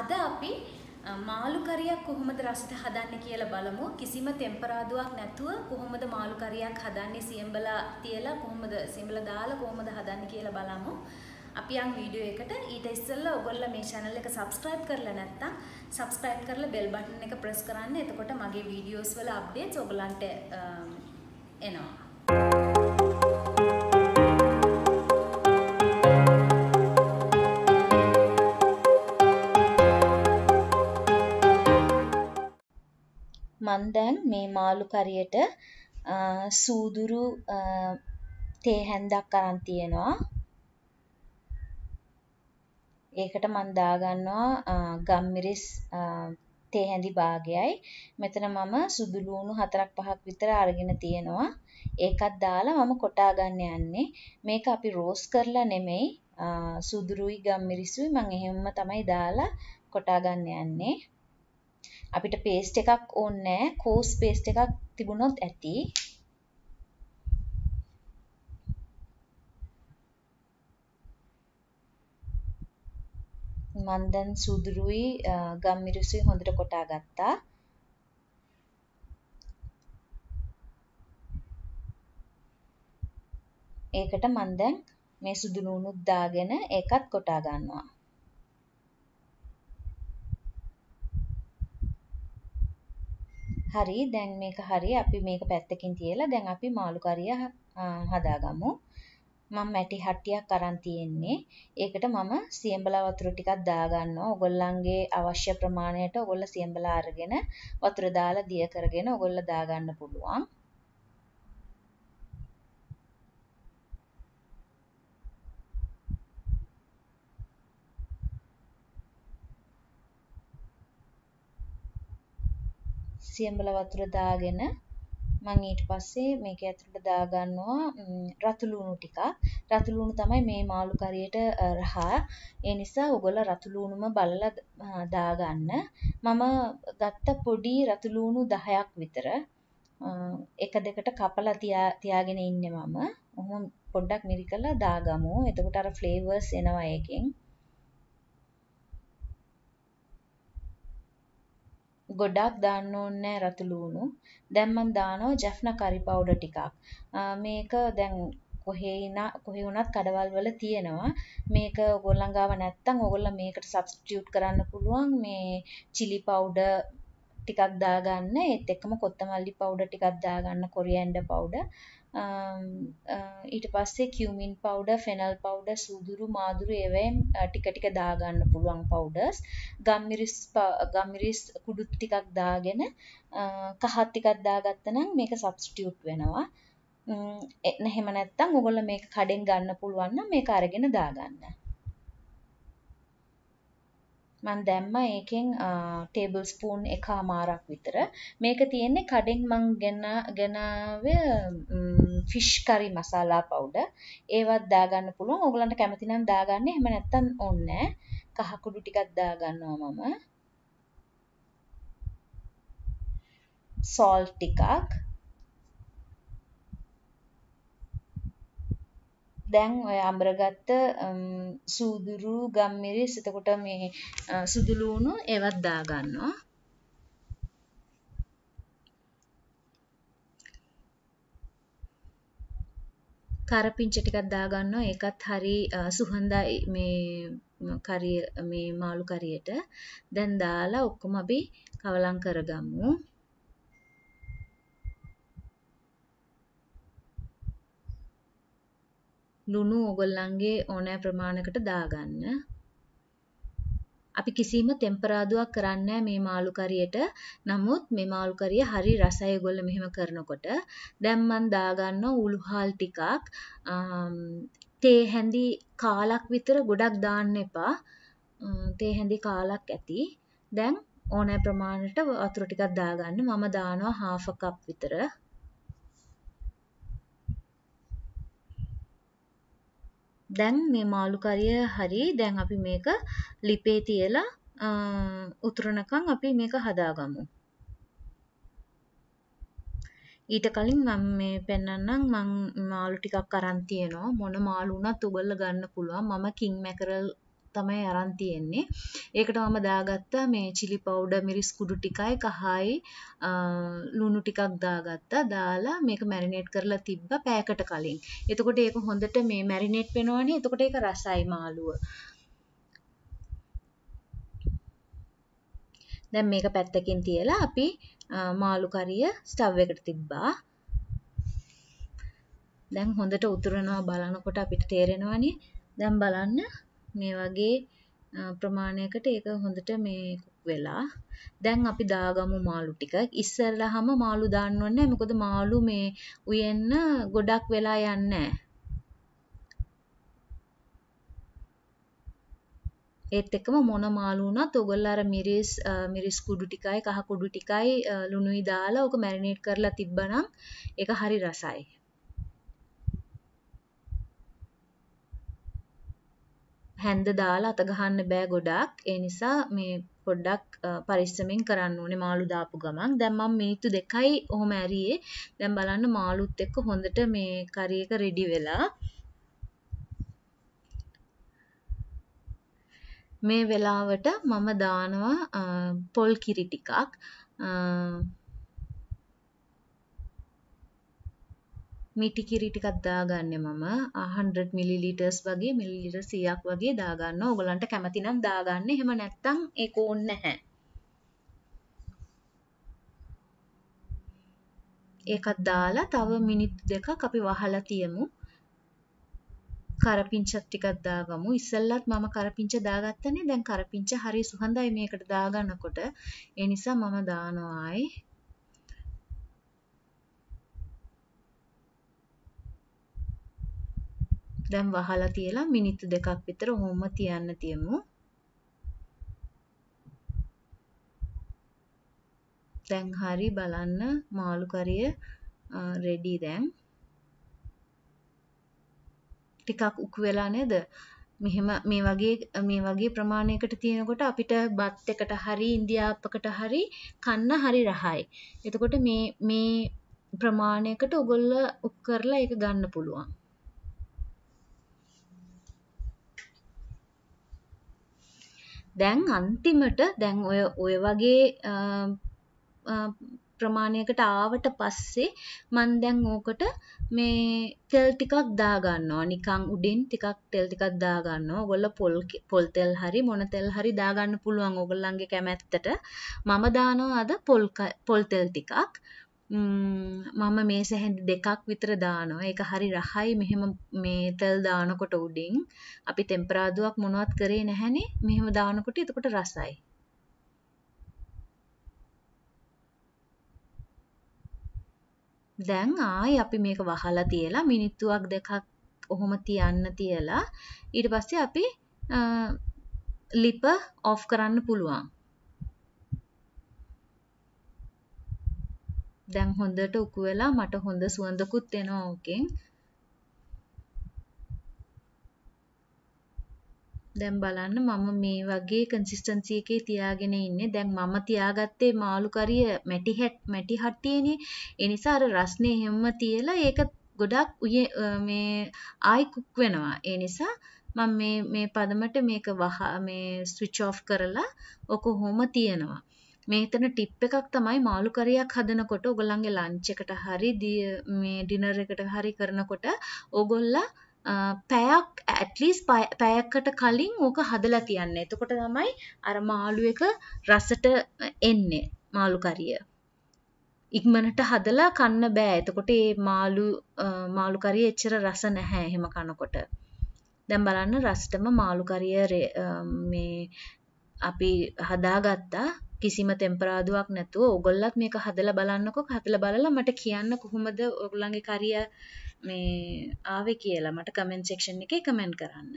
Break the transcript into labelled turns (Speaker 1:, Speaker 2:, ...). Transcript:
Speaker 1: අද අපි මාළු කරියක් කොහොමද රසිත හදන්නේ කියලා බලමු. කිසිම තෙම්පරාදුවක් නැතුව කොහොමද මාළු කරියක් හදන්නේ සියඹලා තියලා කොහොමද සියඹලා දාලා කොහොමද හදන්නේ කියලා බලමු. අපි යම් වීඩියෝ එකට ඊට ඉස්සෙල්ලා ඔයගොල්ලෝ මේ channel එක subscribe කරලා නැත්නම් subscribe කරලා bell button එක press කරන්න. එතකොට මගේ videos වල updates ඔයගලන්ට එනවා. මන් දැන් මේ මාළු කරියට සූදුරු තේ හැන්දක් අරන් තියෙනවා. ඒකට මන් දාගන්නවා ගම්මිරිස් තේ හැඳි භාගයයි. මෙතන මම සුදු ලූණු 4ක් 5ක් විතර අරගෙන තියෙනවා. ඒකත් දාලා මම කොටා ගන්න යන්නේ. මේක අපි රෝස්ට් කරලා නෙමෙයි සුදුරුයි ගම්මිරිසුයි මම එහෙම්ම තමයි දාලා කොටා ගන්න යන්නේ. අපිට පේස්ට් එකක් ඕන්නෑ කෝස් පේස්ට් එකක් තිබුණොත් ඇති මන්දන් සුදුරුයි ගම්මිරිසුයි හොඳට කොටා ගත්තා ඒකට මන් දැන් මේ සුදු නූනුත් දාගෙන ඒකත් කොටා ගන්නවා හරි දැන් මේක හරි අපි මේක පැත්තකින් තියලා දැන් අපි මාළුකරිය හදාගමු. මම මැටි හට්ටියක් අරන් තියෙන්නේ. ඒකට මම සියඹලා වතුර ටිකක් දාගන්නවා. ඔයගොල්ලන්ගේ අවශ්‍ය ප්‍රමාණයට ඔයගොල්ලෝ සියඹලා අරගෙන වතුර දාලා දිය කරගෙන ඔයගොල්ලෝ දාගන්න පුළුවන්. සියඹල වතුර දාගෙන මං ඊට පස්සේ මේක ඇතුළට දාගන්නවා රතුලූුණු ටිකක් රතුලූුණු තමයි මේ මාළුකරයට රහා එනිසා ඔගොල රතුලූුණුම බල්ල දාගන්න මම ගත්ත පොඩි රතුලූුණු දහයක් විතර එක දෙකට කපල තියාගෙන ඉන්න මම ඔහොම පොඩ්ඩක් මිරි කලා දාගමු එතකට අර ෆ්ලේවර්ස් එනවායකෙන් ගොඩක් දාන්න ඕනේ නෑ රතු ළූණු. දැන් මම දානවා ජැෆ්නා කරි පවුඩර් ටිකක්. මේක දැන් කොහේ ඉනා කොහේ වුණත් කඩවල් වල තියෙනවා. මේක ඕගොල්ලන් ගාව නැත්තම් ඕගොල්ලන් මේකට සබ්ස්ටිටියුට් කරන්න පුළුවන් මේ චිලි පවුඩර් ටිකක් දාගන්න ඒත් එකම කොත්තමල්ලි පවුඩ ටිකක් දාගන්න කොරියන්ඩ පවුඩ ඊට පස්සේ කිවමින් පවුඩ ෆෙනල් පවුඩ සුදුරු මාදුර ඒවම් ටිකටික දාගන්න පුළුවන් පවුඩර්ස් ගම්මිරිස් ගම්මිරිස් කුඩුත් ටිකක් දාගෙන කහත් ටිකක් දාගත්තනම් මේක සබස්ටියුට් වෙනවා එන්න හෙමනැත්තම් ඔගොල මේ කඩෙන් ගන්න පුළුවන්න මේ අරගෙන දාගන්න මන් දැම්ම ඒකෙන් ටේබල්ස්පූන් එක අමාරක් විතර මේක තියෙන්නේ කඩෙක් මං ගන්න ගෙනාව ෆිෂ්කරි මසාලා පවුඩ ඒවත් දාගන්න පුළුවන් ඔගලන්ට කැමතිනම් දාගන්න හෙම නැත්තන් ඔන්න කහකුඩු ටිකත් දාගන්නවා මම සෝල් ටිකක් දැන් ඔය අඹරගත්ත සූදුරු ගම්මිරිස් එතකොට මේ සුදුලූුණු ඒවත් දාගන්නවා කරපිංච ටිකක් දාගන්නවා ඒකත් හරි සුහඳයි මේ කරිය මේ මාළු කරියට දැන් දාලා ඔක්කොම අපි කවලම් කරගමු ලුණු ඕගොල්ලන්ගේ ඕනෑ ප්‍රමාණයකට දාගන්න. අපි කිසිම තෙම්පරාදුවක් කරන්නේ මේ මාළු කරියට. නමුත් මේ මාළු කරිය හරි රසයි ඒගොල්ලෝ මෙහෙම කරනකොට. දැන් මම දාගන්නවා උලුහාල් ටිකක්. තේ හැඳි කාලක් විතර ගොඩක් දාන්න එපා. තේ හැඳි කාලක් ඇති. දැන් ඕනෑ ප්‍රමාණයට වතුර ටිකක් දාගන්න. මම දානවා half cup විතර. දැන් මේ මාළුකරිය හරි දැන් අපි මේක ලිපේ තියලා උතුරනකං අපි මේක හදාගමු ඊට කලින් මම මේ පෙන්වන්නම් මං මාළු ටිකක් අරන් තියෙනවා මොන මාළු වුණත් ඔයගොල්ලෝ ගන්න පුළුවන් මම කිං මැකරල් තමයි අරන් තියෙන්නේ. ඒකට මම දාගත්තා මේ chili powder මිරිස් කුඩු ටිකයි කහයි ලුණු ටිකක් දාගත්තා. දාලා මේක මැරිනේට් කරලා තිබ්බා පැයකට කලින්. එතකොට ඒක හොඳට මේ මැරිනේට් වෙනවනේ. එතකොට ඒක රසයි මාළුව. දැන් මේක පැත්තකින් තියලා අපි මාළු කරිය ස්ටව් එකට තිබ්බා. දැන් හොඳට උතුරනවා බලනකොට අපිට තේරෙනවනේ දැන් බලන්න මේ වගේ ප්‍රමාණයකට ඒක හොඳට මේ වෙලා දැන් අපි දාගමු මාළු ටික ඉස්සරහම මාළු දාන්න ඕනේ මොකද මාළු මේ උයෙන්න ගොඩක් වෙලා යන්නේ ඒත් එක්කම මොන මාළු වුණත් ඔයගොල්ලෝ අර මිරිස් මිරිස් කුඩු ටිකයි කහ කුඩු ටිකයි ලුණුයි දාලා ඕක මැරිනේට් කරලා තිබ්බනම් ඒක හරි රසයි. හැන්ද දාලා අත ගහන්න බෑ ගොඩක්. ඒ නිසා මේ පොඩ්ඩක් පරිස්සමෙන් කරන්න ඕනේ මාළු දාපු ගමන්. දැන් මම මීතු දෙකයි ඔහොම ඇරියේ. දැන් බලන්න මාළුත් එක්ක හොඳට මේ curry එක ready වෙලා. මේ වෙලාවට මම දානවා පොල් කිරි ටිකක්. මිටිකිරි ටිකක් දාගන්නේ මම 100 මිලිලීටර්ස් වගේ මිලිලීටර් 100ක් වගේ දාගන්න ඕගලන්ට කැමති නම් දාගන්න එහෙම නැත්නම් ඒක ඕනේ නැහැ ඒකත් දාලා තව මිනිත්තු දෙකක් අපි වහලා තියමු කරපිංචක් ටිකක් දාගමු ඉස්සෙල්ලත් මම කරපිංච දාගත්තනේ දැන් කරපිංච හරි සුහඳයි මේකට දාගන්නකොට ඒ නිසා මම දානවායි දැන් වහලා තියලා මිනිත්තු දෙකක් විතර ඔහොම තියන්න තියමු. දැන් හරි බලන්න මාළු කරිය රෙඩි දැන්. ටිකක් උකු වෙලා නේද? මෙහෙම මේ වගේ මේ වගේ ප්‍රමාණයකට තියෙනකොට අපිට බත් එකට හරි ඉන්දියාප්පකට හරි කන්න හරි රහයි. එතකොට මේ මේ ප්‍රමාණයකට ඔගොල්ලෝ උක් කරලා ඒක ගන්න පුළුවන්. දැන් අන්තිමට දැන් ඔය ඔය වගේ ප්‍රමාණයකට ආවට පස්සේ මන් දැන් ඕකට මේ තෙල් ටිකක් දාගන්නවා නිකං උඩින් ටිකක් තෙල් ටිකක් දාගන්නවා ඔගොල්ල පොල් පොල් තෙල් හරි මොන තෙල් හරි දාගන්න පුළුවන් ඔගොල්ලන්ගේ කැමැත්තට මම දානවා අද පොල් පොල් තෙල් ටිකක් මම මේ සැහැන් දෙකක් විතර දානවා ඒක හරි රහයි මෙහෙම මේ තෙල් දානකොට උඩින් අපි තෙම්පරාදුවක් මොනවත් කරේ නැහැනේ මෙහෙම දානකොට එතකොට රසයි දැන් ආයි අපි මේක වහලා තියලා මිනිත්තුවක් දෙකක් ඔහොම තියන්න තියලා ඊට පස්සේ අපි ලිප ඔෆ් කරන්න පුළුවන් දැන් හොඳට උකු වෙලා මට හොඳ සුවඳකුත් එනවා ඕකෙන්. දැන් බලන්න මම මේ වගේ කන්සිස්ටන්සි එකේ තියාගෙන ඉන්නේ. දැන් මම තියාගත්තේ මාළු කරිය මැටි හැට් මැටි හට්ටියනේ. ඒ නිසා අර රස්නේ හැමම තියලා ඒක ගොඩක් උයේ මේ ආයි කුක් වෙනවා. ඒ නිසා මම මේ මේ පදමට මේක වහ මේ ස්විච් ඔෆ් කරලා ඔක හොම තියනවා. මේතන ටිප් එකක් තමයි මාළුකරයක් හදනකොට ඔගොල්ලන්ගේ ලංච් එකට හරි මේ ඩිනර් එකට හරි කරනකොට ඕගොල්ලා පැයක් ඇටලිස් පැයක්කට කලින් ඕක හදලා තියන්න එතකොට තමයි අර මාළු එක රසට එන්නේ මාළුකරිය ඉක්මනට හදලා කන්න බෑ එතකොට ඒ මාළු මාළුකරිය එච්චර රස නැහැ එහෙම කනකොට දැන් බලන්න රස්ටම මාළුකරිය මේ අපි හදාගත්තා කිසිම තෙම්පරාදුවක් නැතුව ඔගොල්ලත් මේක හදල බලන්නකො හතල බලලා මට කියන්න කොහොමද ඔගුලන්ගේ කරිය මේ ආවෙ කියලා මට කමෙන්ට් සෙක්ෂන් එක කමෙන්ට් කරන්න